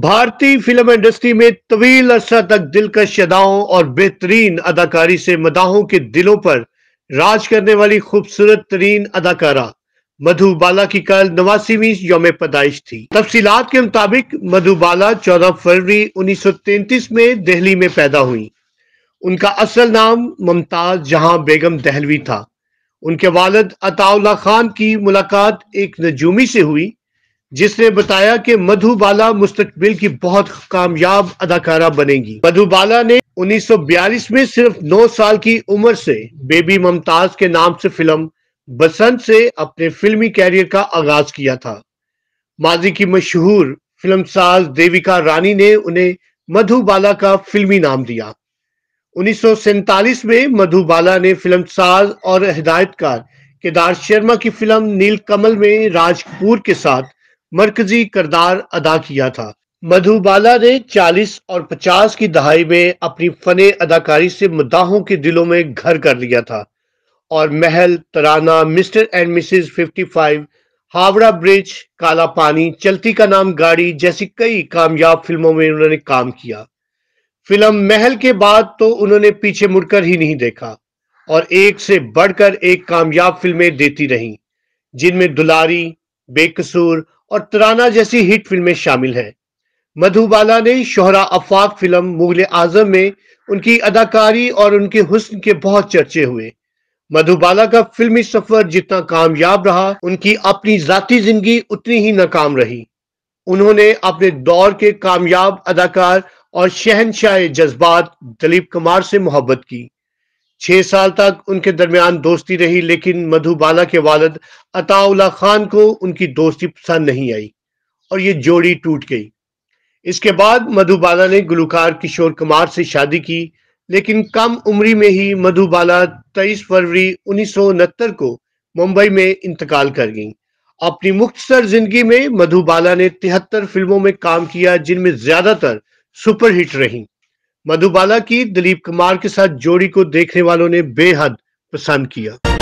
भारतीय film industry में तवील अरसा तक दिलकश अदाओं और बेहतरीन अदाकारी से मदाहों के दिलों पर राज करने वाली खूबसूरत तरीन अदाकारा मधुबाला की कल नवासीवी योम पैदाइश थी तफसीलात के मुताबिक मधुबाला चौदह फरवरी तैतीस में दिल्ली में पैदा हुई उनका असल नाम मुमताज जहां बेगम दहलवी था उनके वालद अताउल्ला खान की मुलाकात एक नजूमी से हुई जिसने बताया कि मधुबाला मुस्तकबिल की बहुत कामयाब अदाकारा बनेगी मधुबाला ने 1942 में सिर्फ 9 साल की उम्र से बेबी मुमताज के नाम से फिल्म बसंत से अपने फिल्मी कैरियर का आगाज किया था माजी की मशहूर फिल्म साज देविका रानी ने उन्हें मधुबाला का फिल्मी नाम दिया उन्नीस में मधुबाला ने फिल्म साज और हिदायतकार केदार शर्मा की फिल्म नीलकमल में राजपूर के साथ मरकजी करदार अदा किया था मधुबाला ने 40 और 50 की दहाई में अपनी फन अदाकारी से मदाहों के दिलों में घर कर लिया था और Mahal Tarana mister and missus 55 Howrah bridge Kala Pani चलती का नाम गाड़ी जैसी कई कामयाब फिल्मों में उन्होंने काम किया फिल्म महल के बाद तो उन्होंने पीछे मुड़कर ही नहीं देखा और एक से बढ़कर एक कामयाब फिल्में देती रहीं जिनमें दुलारी बेकसूर और तराना जैसी हिट फिल्में शामिल हैं मधुबाला ने शोहरा अफाक फिल्म मुगल आजम में उनकी अदाकारी और उनके हुस्न के बहुत चर्चे हुए मधुबाला का फिल्मी सफर जितना कामयाब रहा उनकी अपनी जाती जिंदगी उतनी ही नाकाम रही उन्होंने अपने दौर के कामयाब अदाकार और शहनशाह जज्बात दिलीप कुमार से मोहब्बत की छह साल तक उनके दरमियान दोस्ती रही लेकिन मधुबाला के वालद अताउल्ला खान को उनकी दोस्ती पसंद नहीं आई और ये जोड़ी टूट गई इसके बाद मधुबाला ने गुलकार किशोर कुमार से शादी की लेकिन कम उम्री में ही मधुबाला 23 फरवरी उन्नीस को मुंबई में इंतकाल कर गई अपनी मुख्तसर जिंदगी में मधुबाला ने तिहत्तर फिल्मों में काम किया जिनमें ज्यादातर सुपरहिट रहीं मधुबाला की दिलीप कुमार के साथ जोड़ी को देखने वालों ने बेहद पसंद किया